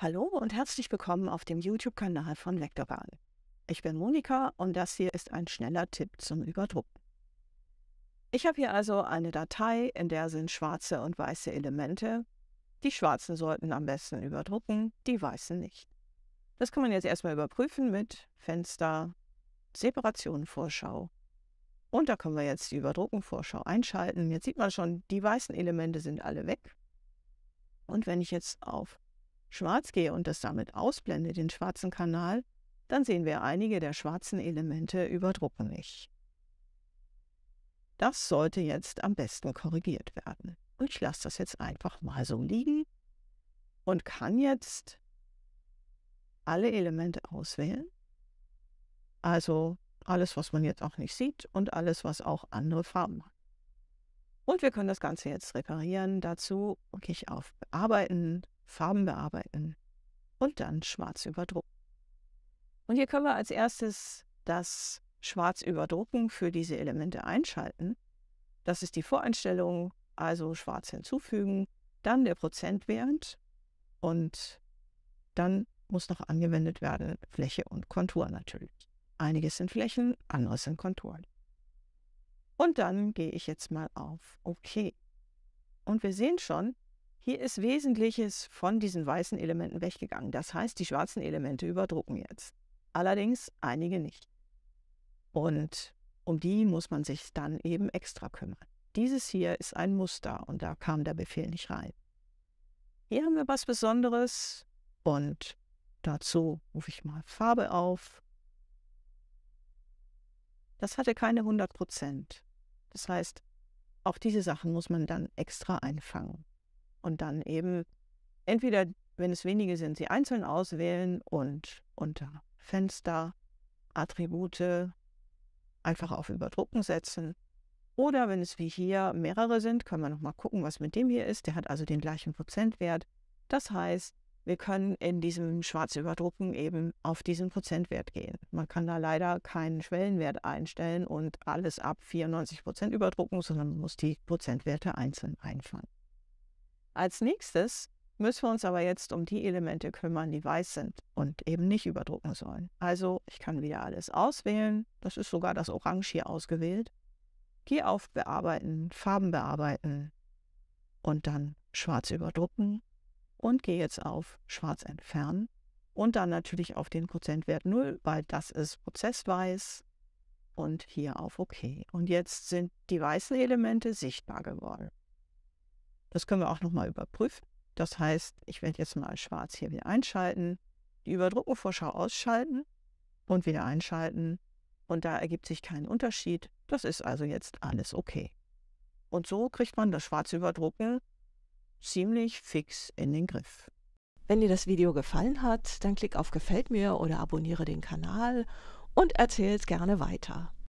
Hallo und herzlich willkommen auf dem YouTube-Kanal von Vektorwahl. Ich bin Monika und das hier ist ein schneller Tipp zum Überdrucken. Ich habe hier also eine Datei, in der sind schwarze und weiße Elemente. Die schwarzen sollten am besten überdrucken, die weißen nicht. Das kann man jetzt erstmal überprüfen mit Fenster Separation Vorschau. Und da können wir jetzt die Überdruckenvorschau einschalten. Jetzt sieht man schon, die weißen Elemente sind alle weg. Und wenn ich jetzt auf schwarz gehe und das damit ausblende, den schwarzen Kanal, dann sehen wir einige der schwarzen Elemente überdrucken mich. Das sollte jetzt am besten korrigiert werden. Und ich lasse das jetzt einfach mal so liegen und kann jetzt alle Elemente auswählen. Also alles, was man jetzt auch nicht sieht und alles, was auch andere Farben hat. Und wir können das Ganze jetzt reparieren. Dazu gehe ich auf Bearbeiten, Farben bearbeiten und dann schwarz überdrucken. Und hier können wir als erstes das Schwarz überdrucken für diese Elemente einschalten. Das ist die Voreinstellung, also schwarz hinzufügen, dann der Prozentwert und dann muss noch angewendet werden Fläche und Kontur natürlich. Einiges sind Flächen, anderes sind Konturen. Und dann gehe ich jetzt mal auf OK. Und wir sehen schon, hier ist Wesentliches von diesen weißen Elementen weggegangen. Das heißt, die schwarzen Elemente überdrucken jetzt. Allerdings einige nicht. Und um die muss man sich dann eben extra kümmern. Dieses hier ist ein Muster und da kam der Befehl nicht rein. Hier haben wir was Besonderes und dazu rufe ich mal Farbe auf. Das hatte keine 100 Das heißt, auch diese Sachen muss man dann extra einfangen und dann eben entweder, wenn es wenige sind, sie einzeln auswählen und unter Fenster, Attribute einfach auf Überdrucken setzen. Oder wenn es wie hier mehrere sind, können wir nochmal gucken, was mit dem hier ist. Der hat also den gleichen Prozentwert. Das heißt, wir können in diesem Überdrucken eben auf diesen Prozentwert gehen. Man kann da leider keinen Schwellenwert einstellen und alles ab 94 Prozent überdrucken, sondern man muss die Prozentwerte einzeln einfangen. Als nächstes müssen wir uns aber jetzt um die Elemente kümmern, die weiß sind und eben nicht überdrucken sollen. Also ich kann wieder alles auswählen. Das ist sogar das Orange hier ausgewählt. Gehe auf Bearbeiten, Farben bearbeiten und dann Schwarz überdrucken und gehe jetzt auf Schwarz entfernen und dann natürlich auf den Prozentwert 0, weil das ist prozessweiß und hier auf OK. Und jetzt sind die weißen Elemente sichtbar geworden. Das können wir auch nochmal überprüfen. Das heißt, ich werde jetzt mal schwarz hier wieder einschalten, die Überdruckenvorschau ausschalten und wieder einschalten. Und da ergibt sich kein Unterschied. Das ist also jetzt alles okay. Und so kriegt man das schwarze Überdrucken ziemlich fix in den Griff. Wenn dir das Video gefallen hat, dann klick auf Gefällt mir oder abonniere den Kanal und erzähl es gerne weiter.